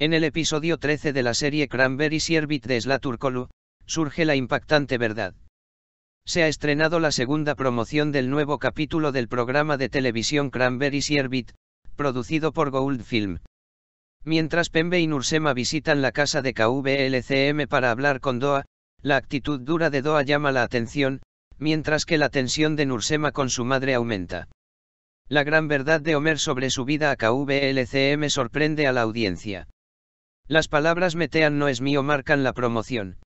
En el episodio 13 de la serie Cranberry Sierbit de Slaturkolu, surge la impactante verdad. Se ha estrenado la segunda promoción del nuevo capítulo del programa de televisión Cranberry Sierbit, producido por Gold Film. Mientras Pembe y Nursema visitan la casa de KVLCM para hablar con Doa, la actitud dura de Doa llama la atención, mientras que la tensión de Nursema con su madre aumenta. La gran verdad de Homer sobre su vida a KVLCM sorprende a la audiencia. Las palabras Metean no es mío marcan la promoción.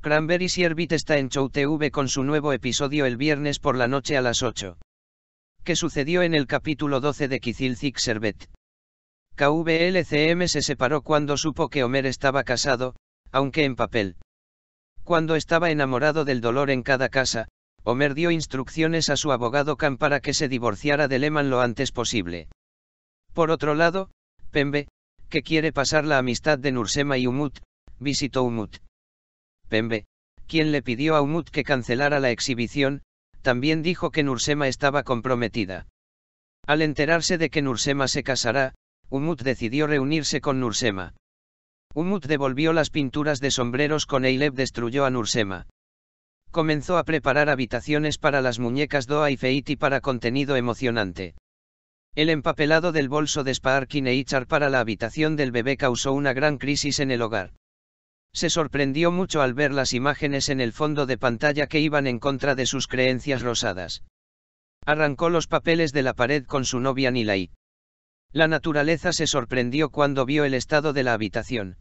Cranberry Sierbit está en Show TV con su nuevo episodio el viernes por la noche a las 8. ¿Qué sucedió en el capítulo 12 de Kizilzik Servet? KVLCM se separó cuando supo que Homer estaba casado, aunque en papel. Cuando estaba enamorado del dolor en cada casa, Homer dio instrucciones a su abogado Khan para que se divorciara de Lehman lo antes posible. Por otro lado, Pembe, que quiere pasar la amistad de Nursema y Umut, visitó Umut. Pembe, quien le pidió a Umut que cancelara la exhibición, también dijo que Nursema estaba comprometida. Al enterarse de que Nursema se casará, Umut decidió reunirse con Nursema. Umut devolvió las pinturas de sombreros con Eileb destruyó a Nursema. Comenzó a preparar habitaciones para las muñecas Doa y Feiti para contenido emocionante. El empapelado del bolso de Sparkin e para la habitación del bebé causó una gran crisis en el hogar. Se sorprendió mucho al ver las imágenes en el fondo de pantalla que iban en contra de sus creencias rosadas. Arrancó los papeles de la pared con su novia Nilay. La naturaleza se sorprendió cuando vio el estado de la habitación.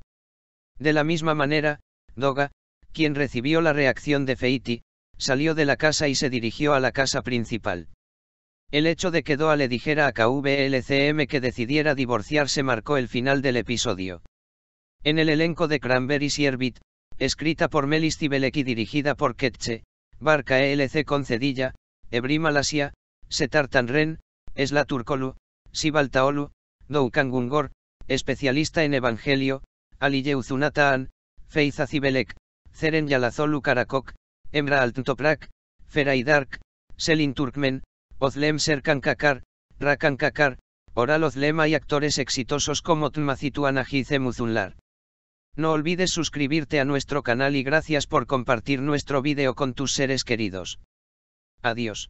De la misma manera, Doga, quien recibió la reacción de Feiti, salió de la casa y se dirigió a la casa principal. El hecho de que Doa le dijera a KVLCM que decidiera divorciarse marcó el final del episodio. En el elenco de Cranberry Siervit, escrita por Melis Tibelek y dirigida por Ketche, Barca ELC Concedilla, Ebri Malasia, Setartan Ren, Esla Turkolu, Taolu, Doukan Gungor, especialista en Evangelio, Aliye Uzunatan, Feiza Zibelek, Zeren Yalazolu Karakok, Emra Altntoprak, Feray Dark, Selin Turkmen, Ozlem Serkankakar, Kakar, Oral Ozlema y actores exitosos como Tmacitu Muzunlar. No olvides suscribirte a nuestro canal y gracias por compartir nuestro vídeo con tus seres queridos. Adiós.